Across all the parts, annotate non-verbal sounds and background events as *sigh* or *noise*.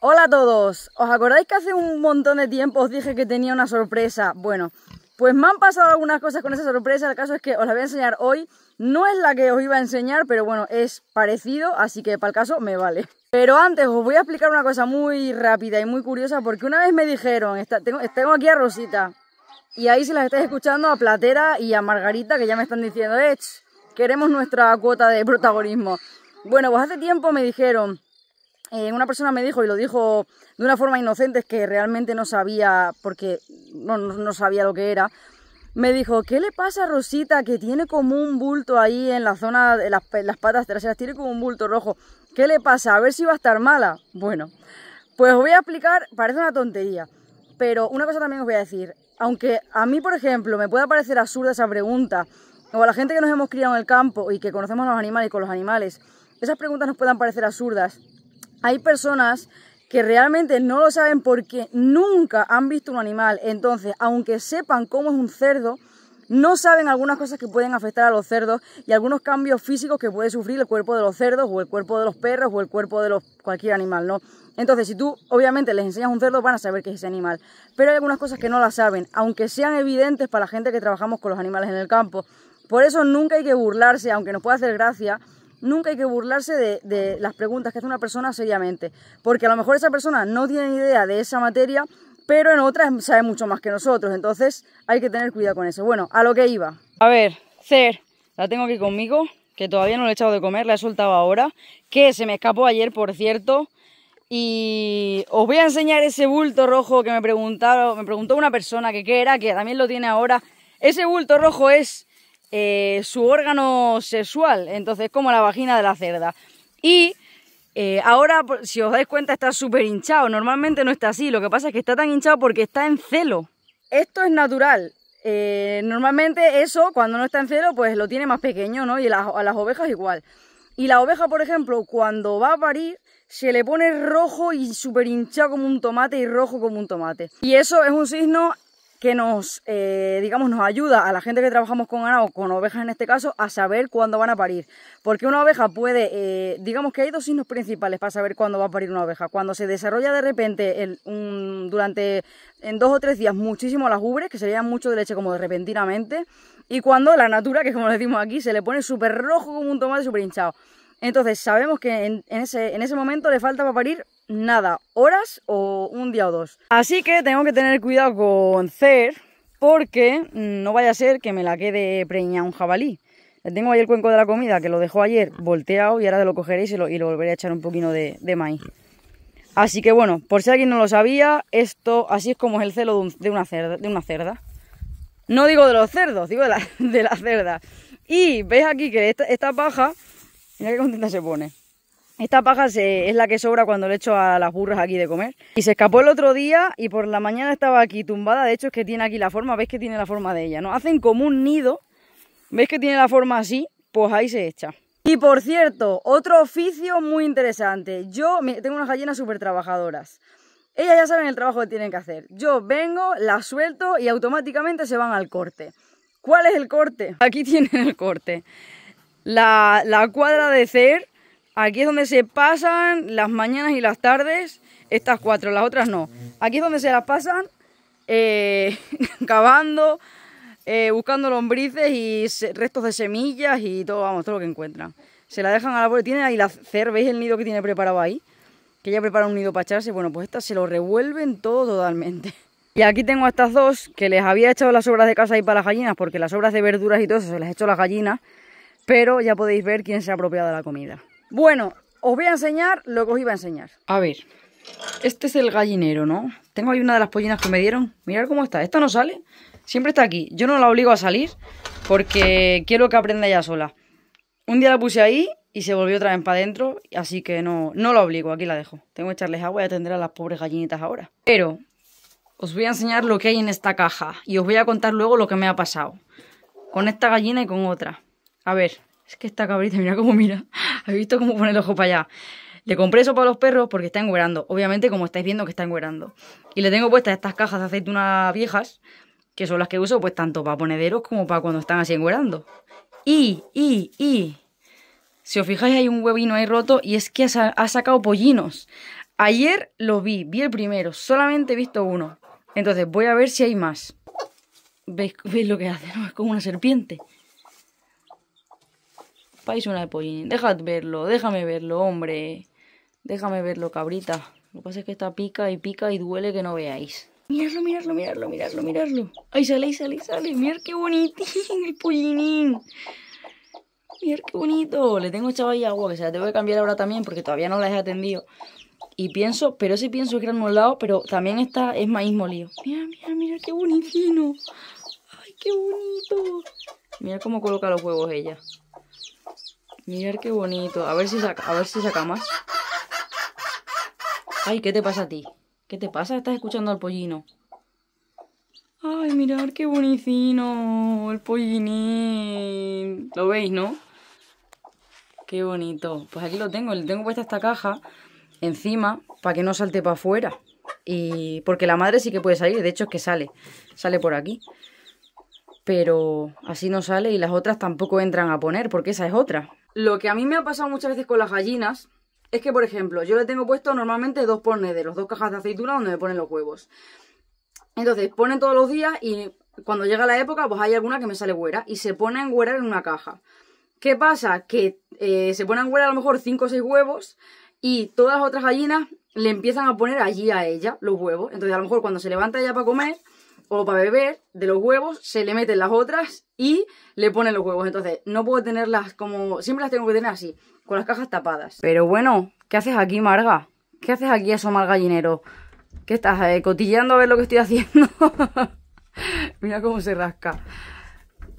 Hola a todos, ¿os acordáis que hace un montón de tiempo os dije que tenía una sorpresa? Bueno, pues me han pasado algunas cosas con esa sorpresa, el caso es que os la voy a enseñar hoy. No es la que os iba a enseñar, pero bueno, es parecido, así que para el caso me vale. Pero antes os voy a explicar una cosa muy rápida y muy curiosa, porque una vez me dijeron, tengo, aquí a Rosita, y ahí si las estáis escuchando a Platera y a Margarita, que ya me están diciendo, eh, queremos nuestra cuota de protagonismo. Bueno, pues hace tiempo me dijeron, eh, una persona me dijo, y lo dijo de una forma inocente, es que realmente no sabía, porque no, sabía lo que era, me dijo, ¿qué le pasa a Rosita que tiene como un bulto ahí en la zona de las, las, patas traseras? Tiene como un bulto rojo. ¿Qué le pasa? A ver si va a estar mala. Bueno, pues os voy a explicar, parece una tontería, pero una cosa también os voy a decir. Aunque a mí, por ejemplo, me pueda parecer absurda esa pregunta, o a la gente que nos hemos criado en el campo y que conocemos a los animales y con los animales, esas preguntas nos puedan parecer absurdas, hay personas que realmente no lo saben porque nunca han visto un animal. Entonces, aunque sepan cómo es un cerdo, no saben algunas cosas que pueden afectar a los cerdos y algunos cambios físicos que puede sufrir el cuerpo de los cerdos o el cuerpo de los perros o el cuerpo de cualquier animal, ¿no? Entonces, si tú obviamente les enseñas un cerdo, van a saber que es ese animal. Pero hay algunas cosas que no las saben, aunque sean evidentes para la gente que trabajamos con los animales en el campo. Por eso nunca hay que burlarse, aunque nos pueda hacer gracia, nunca hay que burlarse de, las preguntas que hace una persona seriamente, porque a lo mejor esa persona no tiene idea de esa materia, pero en otras sabe mucho más que nosotros, entonces hay que tener cuidado con eso. Bueno, a lo que iba. A ver, Cer, la tengo aquí conmigo, que todavía no le he echado de comer, la he soltado ahora, que se me escapó ayer, por cierto. Y os voy a enseñar ese bulto rojo que me me preguntó una persona que qué era, que también lo tiene ahora. Ese bulto rojo es eh, su órgano sexual, entonces como la vagina de la cerda. Y eh, ahora, si os dais cuenta, está súper hinchado. Normalmente no está así, lo que pasa es que está tan hinchado porque está en celo. Esto es natural. Eh, normalmente eso, cuando no está en celo, pues lo tiene más pequeño, ¿no? Y a las ovejas igual. Y la oveja, por ejemplo, cuando va a parir, se le pone rojo y súper hinchado como un tomate y rojo como un tomate. Y eso es un signo que nos, eh, digamos, nos ayuda a la gente que trabajamos con ganado, con ovejas en este caso, a saber cuándo van a parir. Porque una oveja puede, eh, digamos que hay dos signos principales para saber cuándo va a parir una oveja. Cuando se desarrolla de repente durante en dos o tres días muchísimo las ubres, que se mucho de leche como de repentinamente, y cuando la natura, que como decimos aquí, se le pone súper rojo como un tomate súper hinchado. Entonces sabemos que en, ese, en ese momento le falta para parir nada, horas o un día o dos. Así que tengo que tener cuidado con Cer porque no vaya a ser que me la quede preña un jabalí. tengo ahí el cuenco de la comida que lo dejó ayer volteado y ahora lo cogeréis y, lo, y lo volveré a echar un poquito de, maíz. Así que bueno, por si alguien no lo sabía, esto así es como es el celo de, una, cerda, No digo de los cerdos, digo de la, *laughs* de cerda. Y veis aquí que esta, esta paja, mira qué contenta se pone. Esta paja es la que sobra cuando le echo a las burras aquí de comer. Y se escapó el otro día y por la mañana estaba aquí tumbada. De hecho es que tiene aquí la forma, veis que tiene la forma de ella, ¿no? Hacen como un nido, veis que tiene la forma así, pues ahí se echa. Y por cierto, otro oficio muy interesante. Yo tengo unas gallinas súper trabajadoras. Ellas ya saben el trabajo que tienen que hacer. Yo vengo, las suelto y automáticamente se van al corte. ¿Cuál es el corte? Aquí *laughs* tienen el corte. La, la cuadra de cer Aquí es donde se pasan las mañanas y las tardes, estas cuatro, las otras no. Aquí es donde se las pasan eh, *laughs* cavando, eh, buscando lombrices y restos de semillas y todo, vamos, todo lo que encuentran. Se la dejan a la pobre. Tiene ahí la cerveza ¿veis el nido que tiene preparado ahí? Que ella prepara un nido para echarse. Bueno, pues estas se lo revuelven todo totalmente. *laughs* Y aquí tengo a estas dos que les había echado las obras de casa ahí para las gallinas, porque las obras de verduras y todo eso se las he hecho las gallinas, pero ya podéis ver quién se ha apropiado de la comida. Bueno, os voy a enseñar lo que os iba a enseñar. A ver, este es el gallinero, ¿no? Tengo ahí una de las pollinas que me dieron. Mirad cómo está. Esta no sale. Siempre está aquí. Yo no la obligo a salir porque quiero que aprenda ella sola. Un día la puse ahí y se volvió otra vez para adentro, así que no, no la obligo, aquí la dejo. Tengo que echarles agua y atender a las pobres gallinitas ahora. Pero os voy a enseñar lo que hay en esta caja y os voy a contar luego lo que me ha pasado. Con esta gallina y con otra. A ver, es que esta cabrita, mira cómo mira. ¿Habéis visto cómo pone el ojo para allá? Le compré eso para los perros porque está enguerando. Obviamente, como estáis viendo, que está enguerando. Y le tengo puestas estas cajas de aceitunas viejas, que son las que uso pues tanto para ponederos como para cuando están así enguerando. Y, y, y... Si os fijáis, hay un huevino ahí roto y es que ha sacado pollinos. Ayer los vi, vi el primero, solamente he visto uno. Entonces voy a ver si hay más. ¿Veis, lo que hace? *laughs* Es como una serpiente una de pollinín, dejad verlo, déjame verlo, hombre. Déjame verlo, cabrita. Lo que pasa es que está pica y pica y duele que no veáis. Miradlo, miradlo, miradlo, miradlo, miradlo. Ahí sale, ahí sale, ahí sale. Mirad qué bonitín *laughs* el pollinín. Mirad qué bonito. Le tengo echado ahí agua, que se la tengo que cambiar ahora también porque todavía no la he atendido. Y pienso, pero si pienso es lado, pero también está, es maíz molido. Mira, mira, mira qué bonitino. Ay, qué bonito. Mira cómo coloca los huevos ella. Mirar qué bonito. A ver si saca, a ver si saca más. Ay, ¿qué te pasa a ti? ¿Qué te pasa? Estás escuchando al pollino. Ay, mirar qué bonicino. El pollinín. Lo veis, ¿no? Qué bonito. Pues aquí lo tengo. Le tengo puesta esta caja encima para que no salte para afuera. Y porque la madre sí que puede salir. De hecho, es que sale. Sale por aquí pero así no sale y las otras tampoco entran a poner porque esa es otra. Lo que a mí me ha pasado muchas veces con las gallinas es que, por ejemplo, yo le tengo puesto normalmente dos los dos cajas de aceituna donde me ponen los huevos. Entonces, ponen todos los días y cuando llega la época, pues hay alguna que me sale güera y se pone a engüerar en una caja. ¿Qué pasa? Que eh, se ponen a a lo mejor cinco o seis huevos y todas las otras gallinas le empiezan a poner allí a ella los huevos. Entonces, a lo mejor cuando se levanta ella para comer, o para beber de los huevos, se le meten las otras y le ponen los huevos. Entonces, no puedo tenerlas como... Siempre las tengo que tener así, con las cajas tapadas. Pero bueno, ¿qué haces aquí, Marga? ¿Qué haces aquí, eso, mal gallinero? ¿Qué estás, eh, cotillando a ver lo que estoy haciendo? *laughs* Mira cómo se rasca.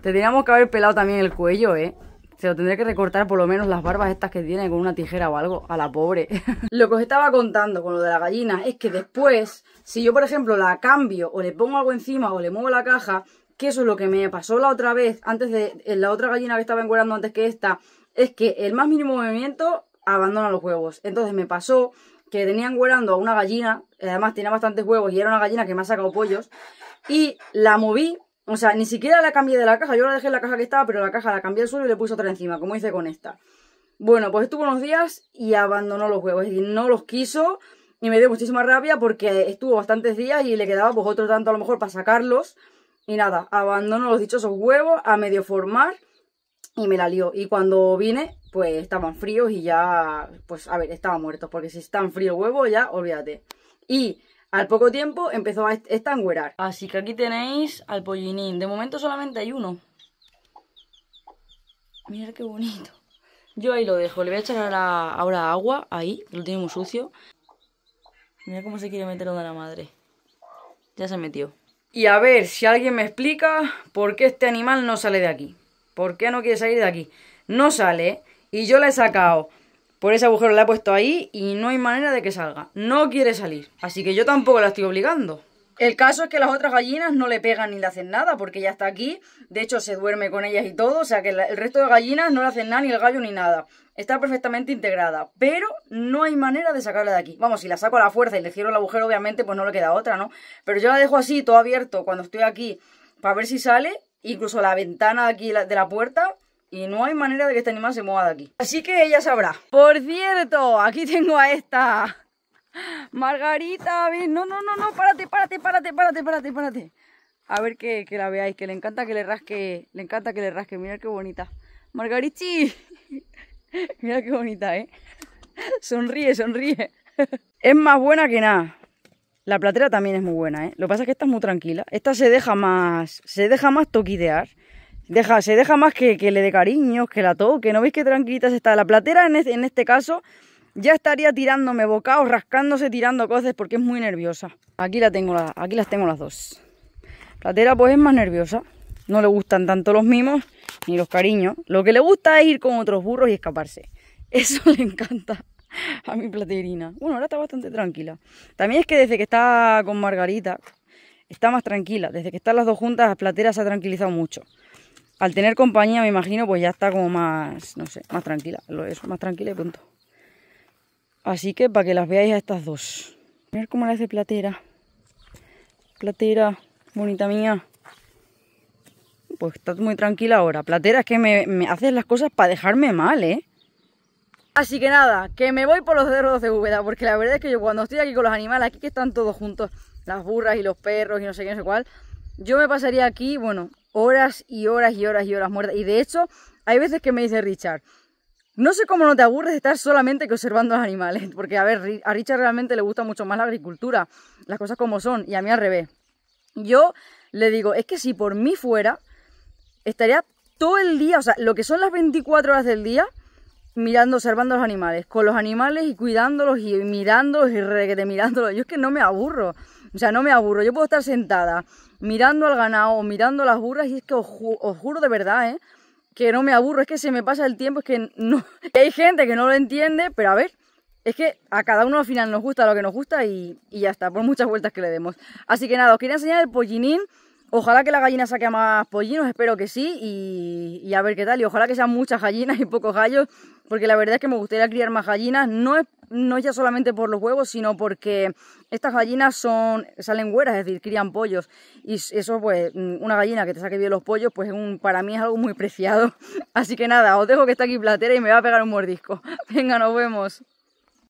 Te teníamos que haber pelado también el cuello, ¿eh? Se lo tendría que recortar por lo menos las barbas estas que tiene con una tijera o algo, a la pobre. *laughs* lo que os estaba contando con lo de la gallina es que después, si yo por ejemplo la cambio o le pongo algo encima o le muevo la caja, que eso es lo que me pasó la otra vez, antes de la otra gallina que estaba encuerando antes que esta, es que el más mínimo movimiento abandona los huevos. Entonces me pasó que tenía encuerando a una gallina, además tenía bastantes huevos y era una gallina que me ha sacado pollos, y la moví o sea, ni siquiera la cambié de la caja. Yo la dejé en la caja que estaba, pero la caja la cambié al suelo y le puse otra encima, como hice con esta. Bueno, pues estuvo unos días y abandonó los huevos. Es decir, no los quiso y me dio muchísima rabia porque estuvo bastantes días y le quedaba pues otro tanto a lo mejor para sacarlos. Y nada, abandonó los dichosos huevos a medio formar y me la lió. Y cuando vine, pues estaban fríos y ya, pues a ver, estaban muertos. Porque si están fríos huevos, ya olvídate. Y al poco tiempo empezó a estangüerar. Así que aquí tenéis al pollinín. De momento solamente hay uno. Mira qué bonito. Yo ahí lo dejo. Le voy a echar ahora, agua, ahí, lo tiene muy sucio. Mira cómo se quiere meter donde la madre. Ya se metió. Y a ver si alguien me explica por qué este animal no sale de aquí. ¿Por qué no quiere salir de aquí? No sale, Y yo le he sacado por ese agujero la he puesto ahí y no hay manera de que salga. No quiere salir, así que yo tampoco la estoy obligando. El caso es que las otras gallinas no le pegan ni le hacen nada porque ya está aquí. De hecho, se duerme con ellas y todo. O sea que el resto de gallinas no le hacen nada, ni el gallo ni nada. Está perfectamente integrada. Pero no hay manera de sacarla de aquí. Vamos, si la saco a la fuerza y le cierro el agujero, obviamente, pues no le queda otra, ¿no? Pero yo la dejo así, todo abierto, cuando estoy aquí, para ver si sale. Incluso la ventana aquí de la puerta y no hay manera de que este animal se mueva de aquí. Así que ella sabrá. Por cierto, aquí tengo a esta. Margarita, ver. No, no, no, no, párate, párate, párate, párate, párate, párate. A ver que, la veáis, que le encanta que le rasque, le encanta que le rasque, mirad qué bonita. Margarichi, *laughs* mirad qué bonita, ¿eh? Sonríe, sonríe. *laughs* Es más buena que nada. La platera también es muy buena, ¿eh? Lo que pasa es que esta es muy tranquila. Esta se deja más, se deja más toquidear. Deja, se deja más que, que le dé cariño, que la toque. ¿No veis qué tranquilita se está? La platera en este, caso ya estaría tirándome bocados, rascándose, tirando cosas porque es muy nerviosa. Aquí, la tengo, aquí las tengo las dos. Platera pues es más nerviosa. No le gustan tanto los mimos ni los cariños. Lo que le gusta es ir con otros burros y escaparse. Eso *laughs* le encanta a mi platerina. Bueno, ahora está bastante tranquila. También es que desde que está con Margarita, está más tranquila. Desde que están las dos juntas, la platera se ha tranquilizado mucho al tener compañía, me imagino, pues ya está como más, no sé, más tranquila. Lo es, más tranquila y punto. Así que para que las veáis a estas dos. Mirad cómo la hace platera. Platera, bonita mía. Pues estás muy tranquila ahora. Platera, es que me, me haces las cosas para dejarme mal, ¿eh? Así que nada, que me voy por los cerros de búveda. porque la verdad es que yo cuando estoy aquí con los animales, aquí que están todos juntos, las burras y los perros y no sé qué, no sé cuál, yo me pasaría aquí, bueno, horas y horas y horas y horas muertas. Y de hecho, hay veces que me dice Richard, no sé cómo no te aburres de estar solamente que observando a los animales, *laughs* porque a ver, a Richard realmente le gusta mucho más la agricultura, las cosas como son, y a mí al revés. Yo le digo, es que si por mí fuera, estaría todo el día, o sea, lo que son las 24 horas del día, mirando, observando a los animales, con los animales y cuidándolos y mirándolos y reguete mirándolos. Yo es que no me aburro. O sea, no me aburro. Yo puedo estar sentada mirando al ganado mirando las burras y es que os, juro de verdad, ¿eh? Que no me aburro, es que se me pasa el tiempo, es que no... *laughs* hay gente que no lo entiende, pero a ver, es que a cada uno al final nos gusta lo que nos gusta y, y, ya está, por muchas vueltas que le demos. Así que nada, os quería enseñar el pollinín Ojalá que la gallina saque más pollinos, espero que sí, y, a ver qué tal. Y ojalá que sean muchas gallinas y pocos gallos, porque la verdad es que me gustaría criar más gallinas. No no ya solamente por los huevos, sino porque estas gallinas son salen hueras, es decir, crían pollos. Y eso, pues, mm, una gallina que te saque bien los pollos, pues para mí es algo muy preciado. *laughs* Así que nada, os dejo que está aquí platera y me va a pegar un mordisco. *laughs* Venga, nos vemos.